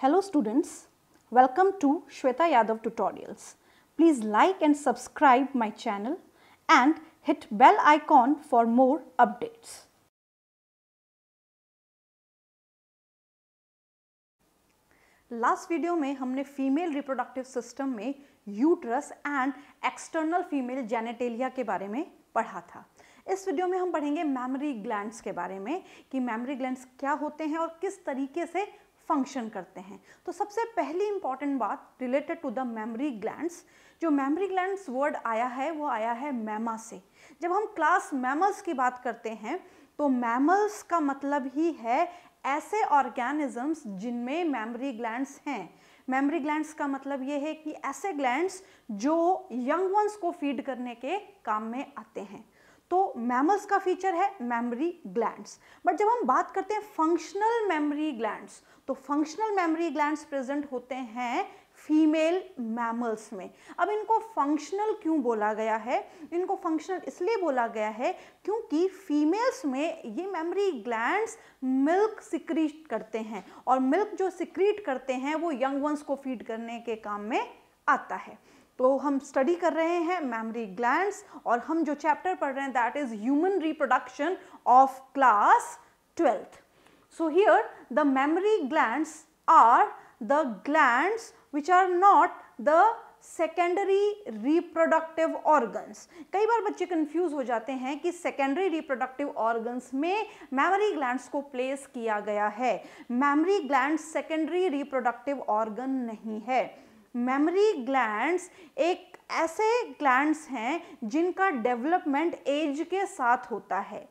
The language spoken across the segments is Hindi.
Hello students, welcome to Shweta Yadav tutorials. Please like and subscribe my channel and hit bell icon for more updates. Last video में हमने फीमेल रिप्रोडक्टिव सिस्टम में uterus and external female genitalia के बारे में पढ़ा था इस वीडियो में हम पढ़ेंगे मेमोरी ग्लैंड्स के बारे में कि मेमोरी ग्लैंड्स क्या होते हैं और किस तरीके से फंक्शन करते हैं तो सबसे पहली इंपॉर्टेंट बात related to the mammary glands जो मेमोरी ग्लैंड्स वर्ड आया है वो आया है मैमा से जब हम क्लास मैमल्स की बात करते हैं तो मैमल्स का मतलब ही है ऐसे ऑर्गेनिजम्स जिनमें मेमोरी ग्लैंड्स हैं मेमोरी ग्लैंड्स का मतलब ये है कि ऐसे ग्लैंड्स जो यंग वंस को फीड करने के काम में आते हैं तो मैमल्स का फीचर है मेमोरी ग्लैंड्स बट जब हम बात करते हैं फंक्शनल मेमोरी ग्लैंड्स तो फंक्शनल मेमोरी ग्लैंड्स प्रेजेंट होते हैं फीमेल मैमल्स में अब इनको फंक्शनल क्यों बोला गया है इनको फंक्शनल इसलिए बोला गया है क्योंकि फीमेल्स में ये मेमोरी ग्लैंड्स मिल्क सिक्रीट करते हैं और मिल्क जो सिक्रीट करते हैं वो यंग वंस को फीड करने के काम में आता है तो हम स्टडी कर रहे हैं मेमोरी ग्लैंड और हम जो चैप्टर पढ़ रहे हैं that is human reproduction of class twelfth so here the mammary glands are the gland which are not the secondary reproductive organs कई बार बच्चे कन्फ्यूज हो जाते हैं कि सेकेंडरी रिप्रोडक्टिव ऑर्गन्स में मेमोरी ग्लैंड्स को प्लेस किया गया है mammary gland secondary reproductive organ नहीं है मेमरी ग्लैंड्स एक ऐसे ग्लैंड्स हैं जिनका डेवलपमेंट एज के साथ होता है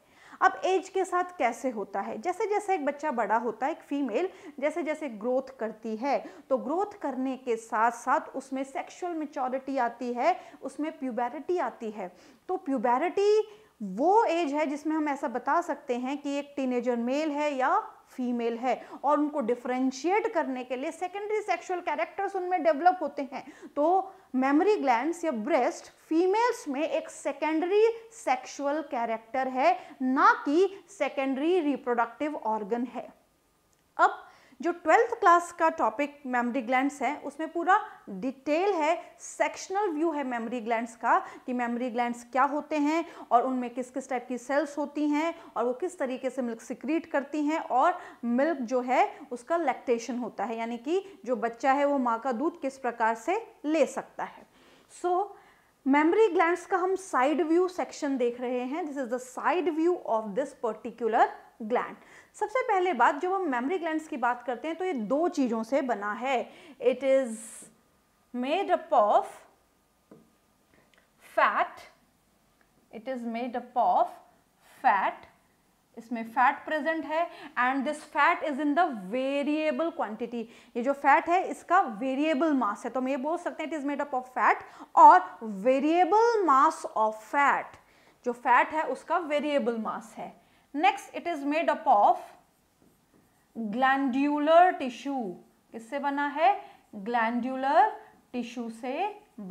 अब एज के साथ कैसे होता है जैसे जैसे एक बच्चा बड़ा होता है एक फीमेल जैसे जैसे ग्रोथ करती है तो ग्रोथ करने के साथ साथ उसमें सेक्सुअल मेचोरिटी आती है उसमें प्यूबेरिटी आती है तो प्यूबेरिटी वो एज है जिसमें हम ऐसा बता सकते हैं कि एक टीनेजर मेल है या फीमेल है और उनको डिफ्रेंशिएट करने के लिए सेकेंडरी सेक्सुअल कैरेक्टर्स उनमें डेवलप होते हैं तो मेमोरी ग्लैंड्स या ब्रेस्ट फीमेल्स में एक सेकेंडरी सेक्सुअल कैरेक्टर है ना कि सेकेंडरी रिप्रोडक्टिव ऑर्गन है अब जो ट्वेल्थ क्लास का टॉपिक मेमरी ग्लैंड्स है उसमें पूरा डिटेल है सेक्शनल व्यू है मेमरी ग्लैंड्स का कि मेमरी ग्लैंड्स क्या होते हैं और उनमें किस किस टाइप की सेल्स होती हैं और वो किस तरीके से मिल्क सिक्रीट करती हैं और मिल्क जो है उसका लैक्टेशन होता है यानी कि जो बच्चा है वो माँ का दूध किस प्रकार से ले सकता है सो मेमरी ग्लैंड्स का हम साइड व्यू सेक्शन देख रहे हैं this is the side view of this particular gland सबसे पहले बात जब हम मेमोरी ग्लैंड की बात करते हैं तो ये दो चीज़ों से बना है it is made up of fat it is made up of fat इसमें फैट प्रेजेंट है and this fat is in the variable quantity ये जो फैट है इसका वेरिएबल मास है तो हम ये बोल सकते हैं it is made up of fat और वेरिएबल मास ऑफ फैट जो फैट है उसका वेरिएबल मास है next it is made up of glandular tissue किससे बना है ग्लैंडुलर टिश्यू से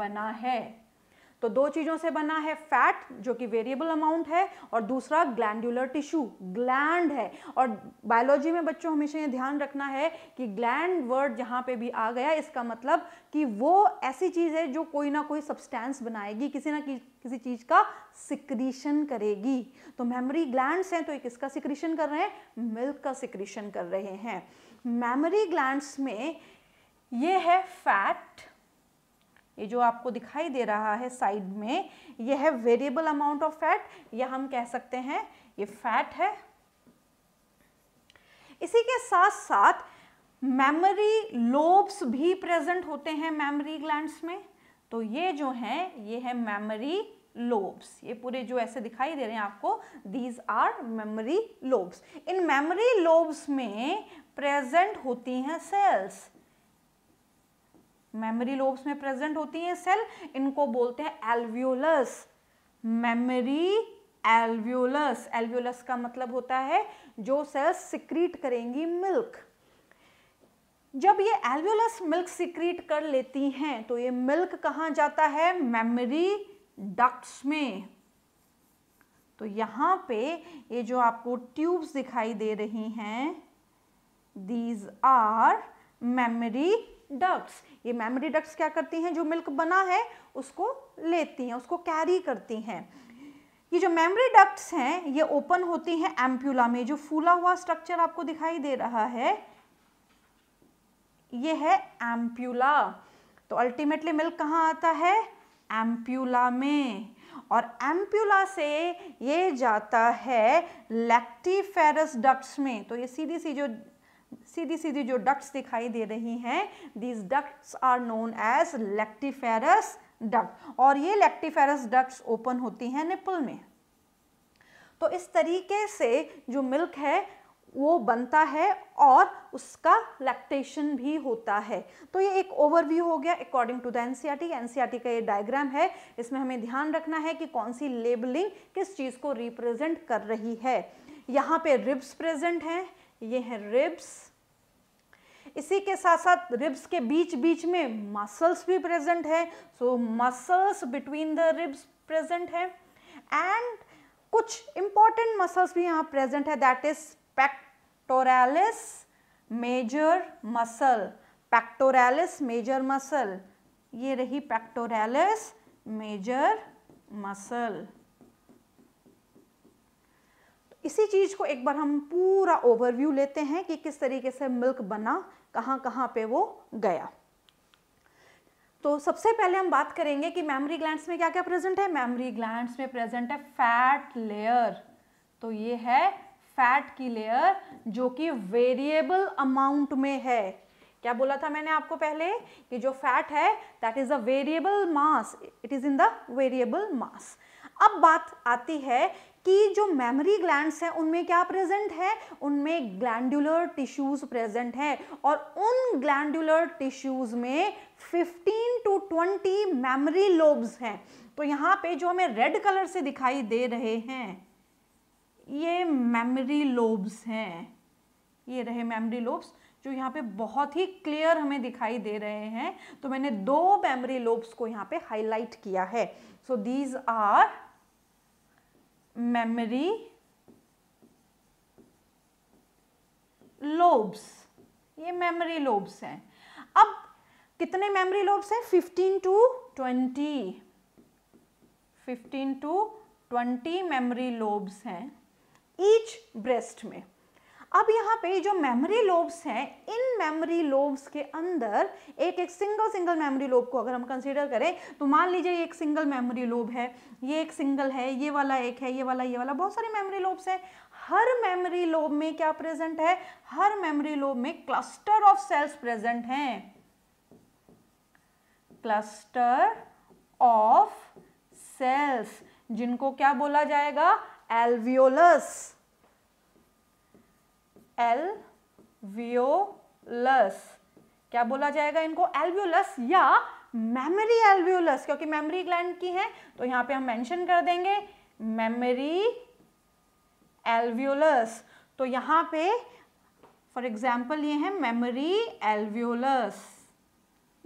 बना है तो दो चीज़ों से बना है फैट जो कि वेरिएबल अमाउंट है और दूसरा ग्लैंडुलर टिश्यू ग्लैंड है और बायोलॉजी में बच्चों हमेशा ये ध्यान रखना है कि ग्लैंड वर्ड जहाँ पे भी आ गया इसका मतलब कि वो ऐसी चीज़ है जो कोई ना कोई सब्सटेंस बनाएगी किसी ना किसी चीज़ का सिक्रीशन करेगी तो मेमोरी ग्लैंड्स हैं तो एक इसका सिक्रीशन कर रहे हैं मिल्क का सिक्रीशन कर रहे हैं मेमोरी ग्लैंड्स में ये है फैट ये जो आपको दिखाई दे रहा है साइड में ये है वेरिएबल अमाउंट ऑफ फैट या हम कह सकते हैं ये फैट है इसी के साथ साथ मेमोरी लोब्स भी प्रेजेंट होते हैं मेमोरी ग्लैंड्स में तो ये जो हैं ये है मेमोरी लोब्स ये पूरे जो ऐसे दिखाई दे रहे हैं आपको these are mammary lobes in mammary lobes में प्रेजेंट होती हैं सेल्स मेमोरी लोब्स में प्रेजेंट होती हैं सेल इनको बोलते हैं एल्वियोलस मेमोरी एल्वियोलस एल्वियोलस का मतलब होता है जो सेल्स सिक्रीट करेंगी मिल्क जब ये एल्वियोलस मिल्क सिक्रीट कर लेती हैं तो ये मिल्क कहाँ जाता है मेमोरी डक्ट्स में तो यहाँ पे ये जो आपको ट्यूब्स दिखाई दे रही हैं दीज आर मेमोरी डक्ट्स ये मेमोरी डक्ट्स क्या करती हैं जो मिल्क बना है उसको लेती हैं उसको कैरी करती हैं ये जो मेमोरी डक्ट्स हैं ये ओपन होती हैं एम्प्यूला में जो फूला हुआ स्ट्रक्चर आपको दिखाई दे रहा है ये है एम्प्यूला तो अल्टीमेटली मिल्क कहाँ आता है एम्प्यूला में और एम्प्यूला से ये जाता है लैक्टीफेरस डक्ट्स में तो ये सीधी सी जो सीधी सीधी जो डक्ट्स दिखाई दे रही हैं these ducts are known as lactiferous duct और ये लेक्टिफेरस डक्ट्स ओपन होती हैं निपल में तो इस तरीके से जो मिल्क है वो बनता है और उसका लैक्टेशन भी होता है तो ये एक ओवरव्यू हो गया according to the NCERT NCERT का ये डायग्राम है इसमें हमें ध्यान रखना है कि कौन सी लेबलिंग किस चीज़ को रिप्रेजेंट कर रही है यहाँ पे रिब्स प्रेजेंट हैं ये हैं रिब्स इसी के साथ साथ रिब्स के बीच बीच में मसल्स भी प्रेजेंट है so muscles between the ribs present है एंड कुछ इंपॉर्टेंट मसल्स भी यहाँ प्रेजेंट है that is pectoralis major muscle pectoralis major muscle ये रही पैक्टोरैलिस मेजर मसल इसी चीज़ को एक बार हम पूरा ओवरव्यू लेते हैं कि किस तरीके से मिल्क बना कहाँ कहाँ पे वो गया तो सबसे पहले हम बात करेंगे कि मेमोरी ग्लैंड्स में क्या क्या प्रेजेंट है मेमोरी ग्लैंड्स में प्रेजेंट है फैट लेयर तो ये है फैट की लेयर जो कि वेरिएबल अमाउंट में है क्या बोला था मैंने आपको पहले कि जो फैट है that is a variable mass it is in the variable mass अब बात आती है कि जो मेमोरी ग्लैंड्स हैं उनमें क्या प्रेजेंट है उनमें ग्लैंडुलर टिश्यूज प्रेजेंट है और उन ग्लैंडुलर टिश्यूज में 15 टू 20 मेमोरी लोब्स हैं तो यहाँ पे जो हमें रेड कलर से दिखाई दे रहे हैं ये मेमोरी लोब्स हैं ये रहे मेमोरी लोब्स जो यहाँ पे बहुत ही क्लियर हमें दिखाई दे रहे हैं तो मैंने दो मेमोरी लोब्स को यहाँ पे हाईलाइट किया है so these are memory lobes ये मेमोरी लोब्स हैं अब कितने मेमोरी लोब्स हैं 15 टू 20 15 टू 20 मेमोरी लोब्स हैं ईच ब्रेस्ट में अब यहाँ पे जो मेमोरी लोब्स हैं इन मेमोरी लोब्स के अंदर एक एक सिंगल सिंगल मेमोरी लोब को अगर हम कंसीडर करें तो मान लीजिए ये एक सिंगल मेमोरी लोब है ये एक सिंगल है ये वाला एक है ये वाला ये वाला बहुत सारे मेमोरी लोब्स हैं हर मेमोरी लोब में क्या प्रेजेंट है हर मेमोरी लोब में क्लस्टर ऑफ सेल्स प्रेजेंट हैं क्लस्टर ऑफ सेल्स जिनको क्या बोला जाएगा एल्वियोलस एलवियोलस क्या बोला जाएगा इनको एल्वियोलस या मेमरी एल्वियोलस क्योंकि मेमोरी ग्लैंड की है तो यहां पे हम मेंशन कर देंगे मेमरी एल्वियोलस तो यहां पे फॉर एग्जाम्पल ये है मेमोरी एल्वियोलस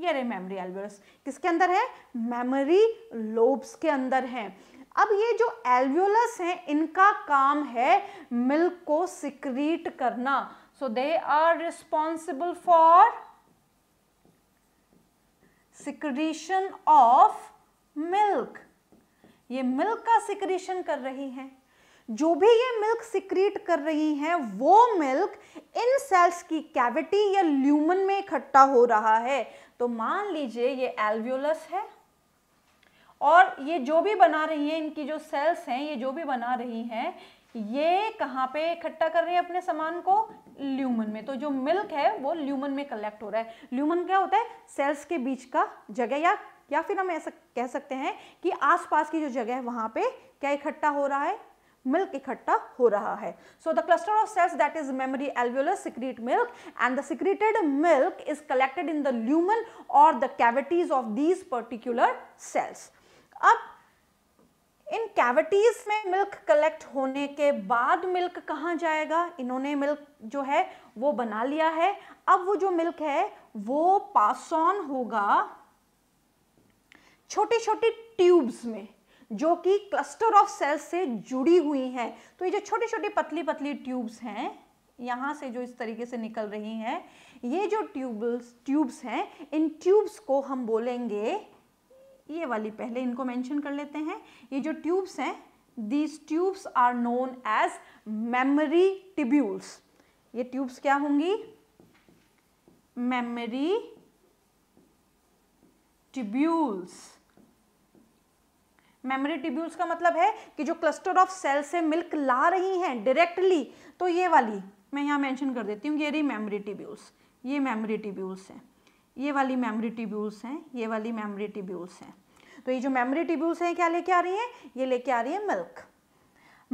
ये रहे मेमरी एल्वियोलस किसके अंदर है मेमरी लोब्स के अंदर है अब ये जो एल्वियोलस हैं इनका काम है मिल्क को सिक्रीट करना so they are responsible for secretion of milk ये मिल्क का सिक्रीशन कर रही हैं जो भी ये मिल्क सिक्रीट कर रही हैं वो मिल्क इन सेल्स की कैविटी या ल्यूमन में इकट्ठा हो रहा है तो मान लीजिए ये एल्वियोलस है और ये जो भी बना रही हैं इनकी जो सेल्स हैं ये जो भी बना रही हैं ये कहाँ पे इकट्ठा कर रही है अपने सामान को ल्यूमन में तो जो मिल्क है वो ल्यूमन में कलेक्ट हो रहा है ल्यूमन क्या होता है सेल्स के बीच का जगह या या फिर हम ऐसा कह सकते हैं कि आसपास की जो जगह है वहाँ पे क्या इकट्ठा हो रहा है मिल्क इकट्ठा हो रहा है so the cluster of cells that is mammary alveolus secrete milk and the secreted milk is collected in the lumen और the cavities of these particular cells अब इन कैविटीज में मिल्क कलेक्ट होने के बाद मिल्क कहाँ जाएगा इन्होंने मिल्क जो है वो बना लिया है अब वो जो मिल्क है वो पास ऑन होगा छोटी छोटी ट्यूब्स में जो कि क्लस्टर ऑफ सेल्स से जुड़ी हुई हैं तो ये जो छोटी छोटी पतली पतली ट्यूब्स हैं यहाँ से जो इस तरीके से निकल रही हैं ये जो ट्यूब्स ट्यूब्स हैं इन ट्यूब्स को हम बोलेंगे ये वाली पहले इनको मेंशन कर लेते हैं ये जो ट्यूब्स हैं these tubes are known as memory tubules ये ट्यूब्स क्या होंगी मेमरी टिब्यूल्स मेमोरी टिब्यूल्स का मतलब है कि जो क्लस्टर ऑफ सेल से मिल्क ला रही हैं डायरेक्टली तो ये वाली मैं यहाँ मेंशन कर देती हूँ ये रही मेमोरी टिब्यूल्स ये मेमोरी टिब्यूल्स हैं ये वाली मेमोरी टिब्यूल्स हैं ये वाली मेमोरी टिब्यूल्स हैं तो ये जो मेमोरी टिब्यूल्स हैं क्या लेके आ रही हैं ये लेके आ रही है मिल्क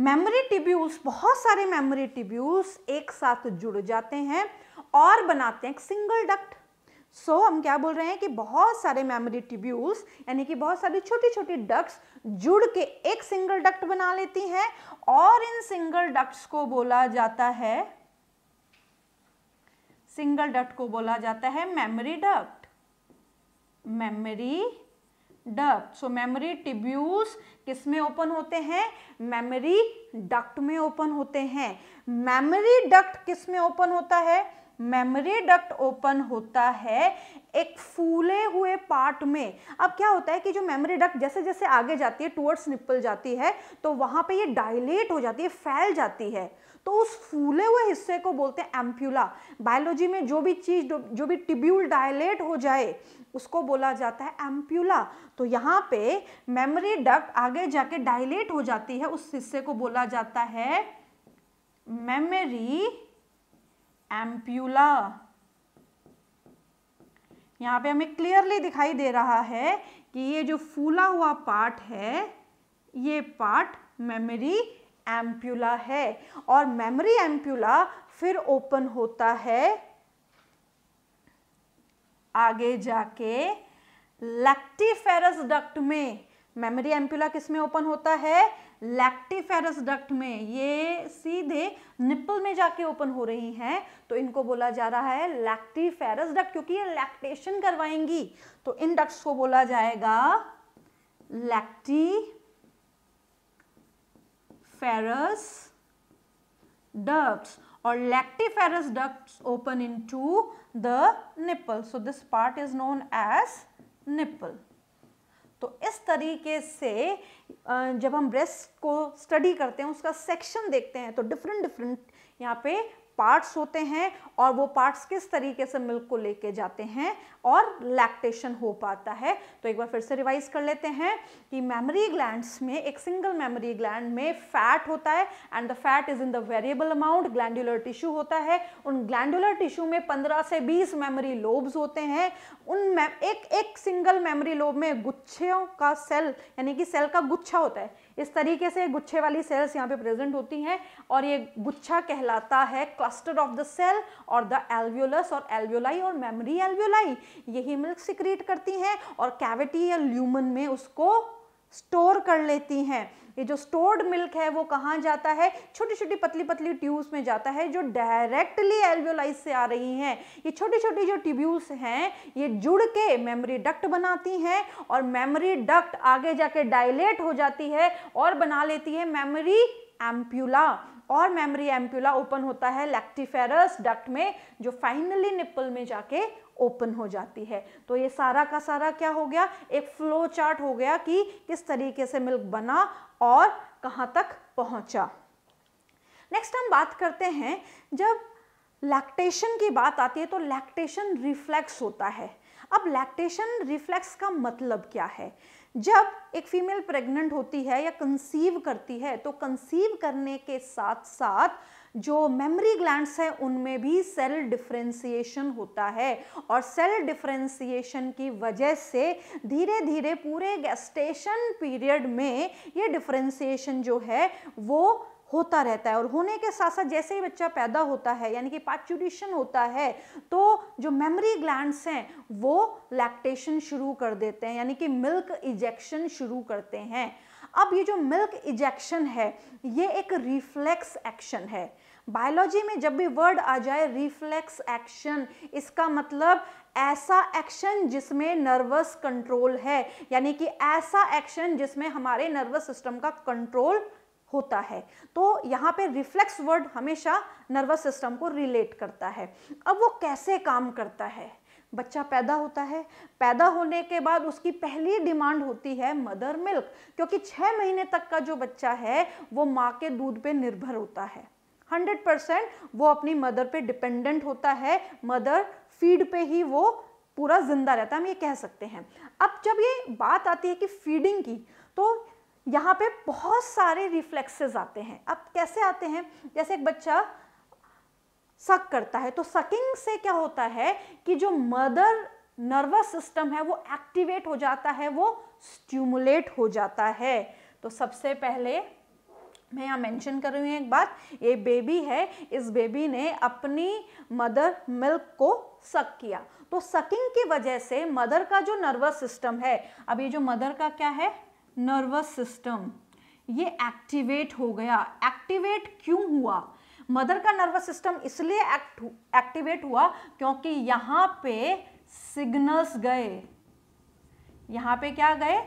मेमोरी टिब्यूल्स बहुत सारे मेमोरी टिब्यूल्स एक साथ जुड़ जाते हैं और बनाते हैं एक सिंगल डक्ट सो so, हम क्या बोल रहे हैं कि बहुत सारे मेमोरी टिब्यूल्स यानी कि बहुत सारी छोटी छोटी डक्ट्स जुड़ के एक सिंगल डक्ट बना लेती हैं और इन सिंगल डक्ट्स को बोला जाता है सिंगल डक्ट को बोला जाता है mammary duct mammary duct so mammary tubules किस में ओपन होते हैं मेमोरी डक्ट में ओपन होते हैं मेमोरी डक्ट किस में ओपन होता है मेमोरी डक्ट ओपन होता है एक फूले हुए पार्ट में अब क्या होता है कि जो मेमोरी डक्ट जैसे जैसे आगे जाती है टुवर्ड्स निपल जाती है तो वहां पे ये डायलेट हो जाती है फैल जाती है तो उस फूले हुए हिस्से को बोलते हैं एम्प्यूला बायोलॉजी में जो भी चीज़ जो भी टिब्यूल डायलेट हो जाए उसको बोला जाता है एम्प्यूला तो यहाँ पे मेमोरी डक्ट आगे जाके डायलेट हो जाती है उस हिस्से को बोला जाता है मेमोरी एम्प्यूला यहाँ पे हमें क्लियरली दिखाई दे रहा है कि ये जो फूला हुआ पार्ट है ये पार्ट मेमोरी एम्प्यूला है और मेमोरी एम्प्यूला फिर ओपन होता है आगे जाके लैक्टिफेरस डक्ट में मेमोरी एम्प्यूला किस में ओपन होता है लैक्टिफेरस डक्ट में ये सीधे निप्पल में जाके ओपन हो रही हैं तो इनको बोला जा रहा है लैक्टिफेरस डक्ट क्योंकि ये लैक्टेशन करवाएंगी तो इन डक्ट्स को बोला जाएगा लैक्टी lactiferous ducts or lactiferous ducts open into the nipple. So, this part is known as nipple. तो इस तरीके से जब हम ब्रेस्ट को स्टडी करते हैं उसका सेक्शन देखते हैं तो डिफरेंट डिफरेंट यहाँ पे पार्ट्स होते हैं और वो पार्ट्स किस तरीके से मिल्क को लेके जाते हैं और लैक्टेशन हो पाता है तो एक बार फिर से रिवाइज कर लेते हैं कि मेमरी ग्लैंड्स में एक सिंगल मेमरी ग्लैंड में फैट होता है and the fat is in the variable amount glandular tissue होता है उन ग्लैंडुलर टिश्यू में 15 से 20 मेमोरी लोब्स होते हैं उन एक एक सिंगल मेमोरी लोब में गुच्छों का सेल यानी कि सेल का गुच्छा होता है इस तरीके से गुच्छे वाली सेल्स यहाँ पे प्रेजेंट होती हैं और ये गुच्छा कहलाता है क्लस्टर ऑफ द सेल और द एल्वियोलस और एल्वियोलाई और मेमरी एल्वियोलाई यही मिल्क सिक्रिएट करती हैं और कैविटी या ल्यूमन में उसको स्टोर कर लेती हैं ये जो स्टोर्ड मिल्क है वो कहाँ जाता है छोटी छोटी पतली पतली ट्यूब्स में जाता है जो डायरेक्टली एल्वियोलाइज से आ रही हैं ये छोटी छोटी जो ट्यूब्यूल्स हैं ये जुड़ के मेमोरी डक्ट बनाती हैं और मेमोरी डक्ट आगे जाके डायलेट हो जाती है और बना लेती है मेमोरी एम्प्यूला और मेमोरी एम्प्यूला ओपन होता है लैक्टिफेरस डक्ट में जो फाइनली निप्पल में जाके ओपन हो जाती है तो ये सारा का सारा क्या हो गया एक फ्लो चार्ट हो गया कि किस तरीके से मिल्क बना और कहाँ तक पहुँचा नेक्स्ट हम बात करते हैं जब लैक्टेशन की बात आती है तो लैक्टेशन रिफ्लेक्स होता है अब लैक्टेशन रिफ्लेक्स का मतलब क्या है जब एक फीमेल प्रेग्नेंट होती है या कंसीव करती है तो कंसीव करने के साथ साथ जो मेमरी ग्लैंड्स हैं उनमें भी सेल डिफ्रेंसीशन होता है और सेल डिफ्रेंसीशन की वजह से धीरे धीरे पूरे गेस्टेशन पीरियड में ये डिफ्रेंसीशन जो है वो होता रहता है और होने के साथ साथ जैसे ही बच्चा पैदा होता है यानी कि पैच्यूरेशन होता है तो जो मेमरी ग्लैंड्स हैं वो लैक्टेशन शुरू कर देते हैं यानी कि मिल्क इजेक्शन शुरू करते हैं अब ये जो मिल्क इजेक्शन है ये एक रिफ्लेक्स एक्शन है बायोलॉजी में जब भी वर्ड आ जाए रिफ्लेक्स एक्शन इसका मतलब ऐसा एक्शन जिसमें नर्वस कंट्रोल है यानी कि ऐसा एक्शन जिसमें हमारे नर्वस सिस्टम का कंट्रोल होता है तो यहाँ पे रिफ्लेक्स वर्ड हमेशा नर्वस सिस्टम को रिलेट करता है अब वो कैसे काम करता है बच्चा पैदा होता है पैदा होने के बाद उसकी पहली डिमांड होती है मदर मिल्क क्योंकि छः महीने तक का जो बच्चा है वो माँ के दूध पे निर्भर होता है हंड्रेड परसेंट वो अपनी मदर पे डिपेंडेंट होता है मदर फीड पे ही वो पूरा जिंदा रहता है हम ये कह सकते हैं अब जब ये बात आती है कि फीडिंग की तो यहाँ पे बहुत सारे रिफ्लेक्सेस आते हैं अब कैसे आते हैं जैसे एक बच्चा सक करता है तो सकिंग से क्या होता है कि जो मदर नर्वस सिस्टम है वो एक्टिवेट हो जाता है वो स्ट्यूमुलेट हो जाता है तो सबसे पहले मैं यहाँ मेंशन कर रही हूँ एक बात ये बेबी है इस बेबी ने अपनी मदर मिल्क को सक किया तो सकिंग की वजह से मदर का जो नर्वस सिस्टम है अब ये जो मदर का क्या है नर्वस सिस्टम ये एक्टिवेट हो गया एक्टिवेट क्यों हुआ मदर का नर्वस सिस्टम इसलिए एक्ट एक्टिवेट हुआ क्योंकि यहाँ पे सिग्नल्स गए यहाँ पे क्या गए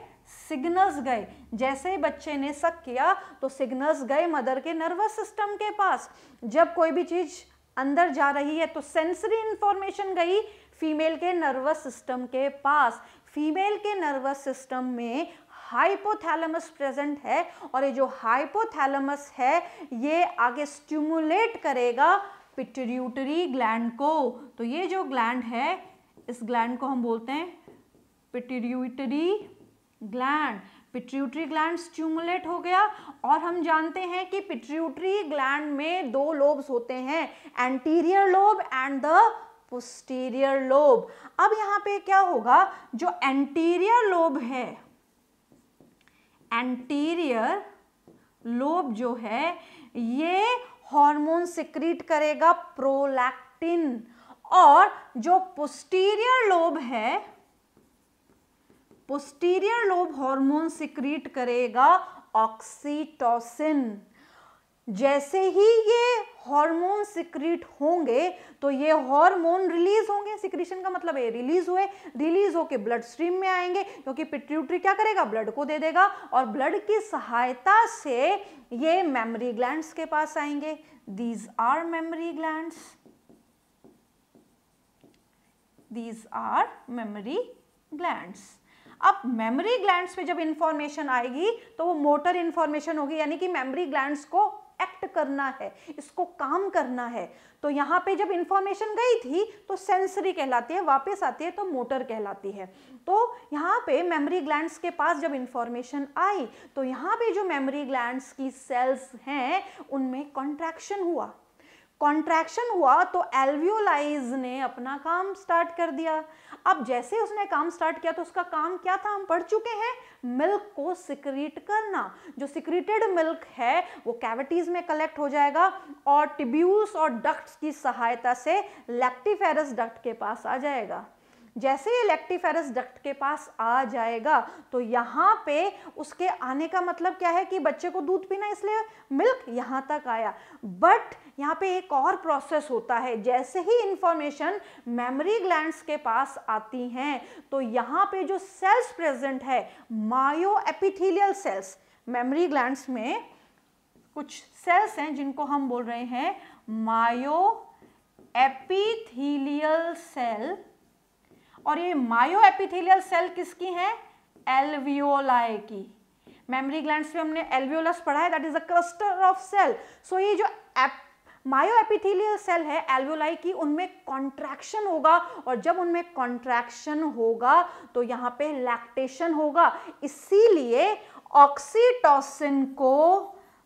सिग्नल्स गए जैसे ही बच्चे ने सक किया तो सिग्नल्स गए मदर के नर्वस सिस्टम के पास जब कोई भी चीज़ अंदर जा रही है तो सेंसरी इंफॉर्मेशन गई फीमेल के नर्वस सिस्टम के पास फीमेल के नर्वस सिस्टम में हाइपोथैलेमस प्रेजेंट है और ये जो हाइपोथैलेमस है ये आगे स्टिमुलेट करेगा पिट्यूटरी ग्लैंड को तो ये जो ग्लैंड है इस ग्लैंड को हम बोलते हैं pituitary gland pituitary gland stimulate हो गया और हम जानते हैं कि पिट्यूटरी ग्लैंड में दो लोब्स होते हैं anterior lobe and the posterior lobe अब यहाँ पे क्या होगा जो एंटीरियर लोब है एंटीरियर लोब जो है ये हार्मोन सिक्रीट करेगा प्रोलैक्टिन और जो पोस्टीरियर लोब है पोस्टीरियर लोब हार्मोन सिक्रीट करेगा ऑक्सीटोसिन जैसे ही ये हार्मोन सिक्रीट होंगे तो ये हार्मोन रिलीज होंगे सिक्रीशन का मतलब ये रिलीज हुए रिलीज होके ब्लड स्ट्रीम में आएंगे क्योंकि पिट्यूटरी क्या करेगा ब्लड को दे देगा और ब्लड की सहायता से ये मेमोरी ग्लैंड्स के पास आएंगे these are mammary glands these are mammary glands अब मेमोरी ग्लैंड्स पे जब इंफॉर्मेशन आएगी तो वो मोटर इंफॉर्मेशन होगी यानी कि मेमोरी ग्लैंड्स को एक्ट करना है इसको काम करना है तो यहाँ पे जब इंफॉर्मेशन गई थी तो सेंसरी कहलाती है वापस आती है तो मोटर कहलाती है तो यहाँ पे मेमोरी ग्लैंड्स के पास जब इंफॉर्मेशन आई तो यहाँ पे जो मेमोरी ग्लैंड्स की सेल्स हैं उनमें कॉन्ट्रैक्शन हुआ कॉन्ट्रैक्शन हुआ तो एल्वियोलाइज ने अपना काम स्टार्ट कर दिया अब जैसे उसने काम स्टार्ट किया तो उसका काम क्या था हम पढ़ चुके हैं मिल्क को सिक्रीट करना जो सिक्रीटेड मिल्क है वो कैविटीज में कलेक्ट हो जाएगा और टिब्यूस और डक्ट्स की सहायता से लैक्टिफेरस डक्ट के पास आ जाएगा जैसे ही इलेक्ट्रीफेरस डक्ट के पास आ जाएगा तो यहाँ पे उसके आने का मतलब क्या है कि बच्चे को दूध पीना इसलिए मिल्क यहाँ तक आया बट यहाँ पे एक और प्रोसेस होता है जैसे ही इंफॉर्मेशन मेमोरी ग्लैंड्स के पास आती हैं तो यहाँ पे जो सेल्स प्रेजेंट है myo epithelial cells mammary glands में कुछ सेल्स हैं जिनको हम बोल रहे हैं मायो एपिथीलियल सेल और ये मायो एपिथेलियल सेल किसकी हैं एलवीओलाई की मेमरी ग्लैंड्स में हमने एलवियोलस पढ़ा है that is a cluster of cell so ये जो मायो सेल है एल्वियोलाई की उनमें कॉन्ट्रैक्शन होगा और जब उनमें कॉन्ट्रैक्शन होगा तो यहाँ पे लैक्टेशन होगा इसीलिए ऑक्सीटोसिन को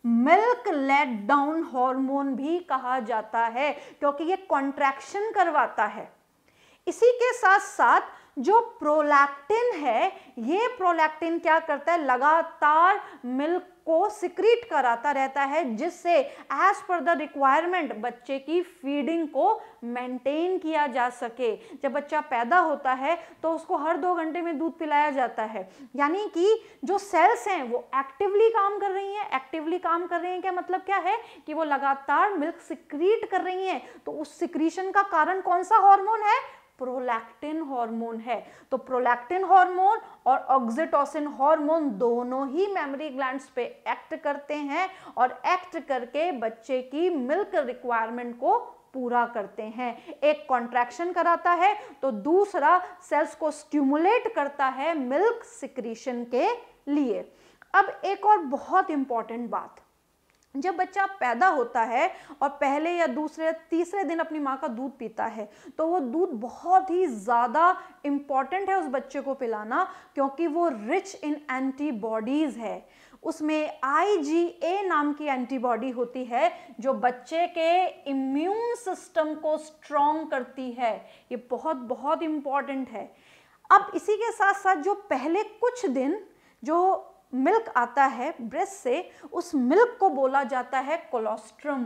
मिल्क लेट डाउन हॉर्मोन भी कहा जाता है क्योंकि ये कॉन्ट्रैक्शन करवाता है इसी के साथ साथ जो प्रोलैक्टिन है ये प्रोलैक्टिन क्या करता है लगातार मिल्क को सिक्रीट कराता रहता है जिससे एज पर द रिक्वायरमेंट बच्चे की फीडिंग को मेंटेन किया जा सके जब बच्चा पैदा होता है तो उसको हर दो घंटे में दूध पिलाया जाता है यानी कि जो सेल्स हैं वो एक्टिवली काम कर रही हैं एक्टिवली काम कर रही हैं क्या मतलब क्या है कि वो लगातार मिल्क सिक्रीट कर रही हैं तो उस सिक्रीशन का कारण कौन सा हॉर्मोन है प्रोलैक्टिन हार्मोन है तो प्रोलैक्टिन हार्मोन और ऑक्सीटोसिन हार्मोन दोनों ही मेमोरी ग्लैंड्स पे एक्ट करते हैं और एक्ट करके बच्चे की मिल्क रिक्वायरमेंट को पूरा करते हैं एक कॉन्ट्रैक्शन कराता है तो दूसरा सेल्स को स्टिमुलेट करता है मिल्क सिक्रीशन के लिए अब एक और बहुत इंपॉर्टेंट बात जब बच्चा पैदा होता है और पहले या दूसरे या तीसरे दिन अपनी माँ का दूध पीता है तो वो दूध बहुत ही ज़्यादा इम्पॉर्टेंट है उस बच्चे को पिलाना क्योंकि वो रिच इन एंटीबॉडीज़ है उसमें आई नाम की एंटीबॉडी होती है जो बच्चे के इम्यून सिस्टम को स्ट्रॉन्ग करती है ये बहुत बहुत इम्पॉर्टेंट है अब इसी के साथ साथ जो पहले कुछ दिन जो मिल्क आता है ब्रेस्ट से उस मिल्क को बोला जाता है colostrum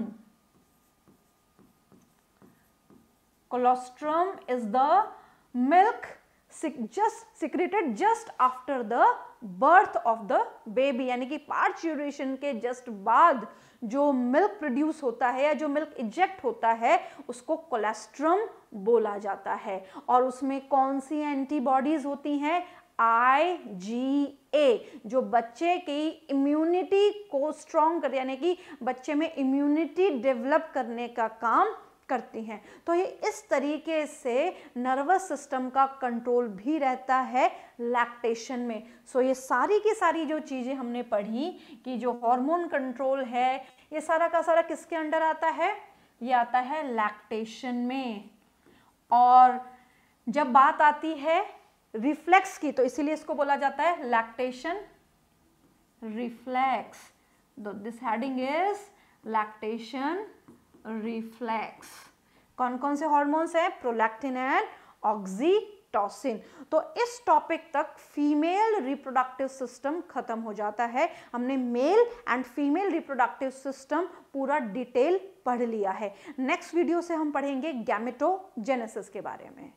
colostrum is the milk just secreted just after the birth of the baby यानी कि पार्चुरेशन के जस्ट बाद जो मिल्क प्रोड्यूस होता है या जो मिल्क इजेक्ट होता है उसको कोलेस्ट्रम बोला जाता है और उसमें कौन सी एंटीबॉडीज होती हैं आई जी ए जो बच्चे की इम्यूनिटी को स्ट्रॉन्ग कर यानी कि बच्चे में इम्यूनिटी डेवलप करने का काम करती हैं तो ये इस तरीके से नर्वस सिस्टम का कंट्रोल भी रहता है लैक्टेशन में सो ये सारी की सारी जो चीज़ें हमने पढ़ी कि जो हार्मोन कंट्रोल है ये सारा का सारा किसके अंडर आता है ये आता है लैक्टेशन में और जब बात आती है रिफ्लेक्स की तो इसीलिए इसको बोला जाता है lactation reflex this heading is lactation reflex कौन कौन से हॉर्मोन्स हैं प्रोलैक्टिन एंड ऑक्सीटॉसिन तो इस टॉपिक तक फीमेल रिप्रोडक्टिव सिस्टम खत्म हो जाता है हमने male and female reproductive system पूरा डिटेल पढ़ लिया है नेक्स्ट वीडियो से हम पढ़ेंगे गैमेटोजेनेसिस के बारे में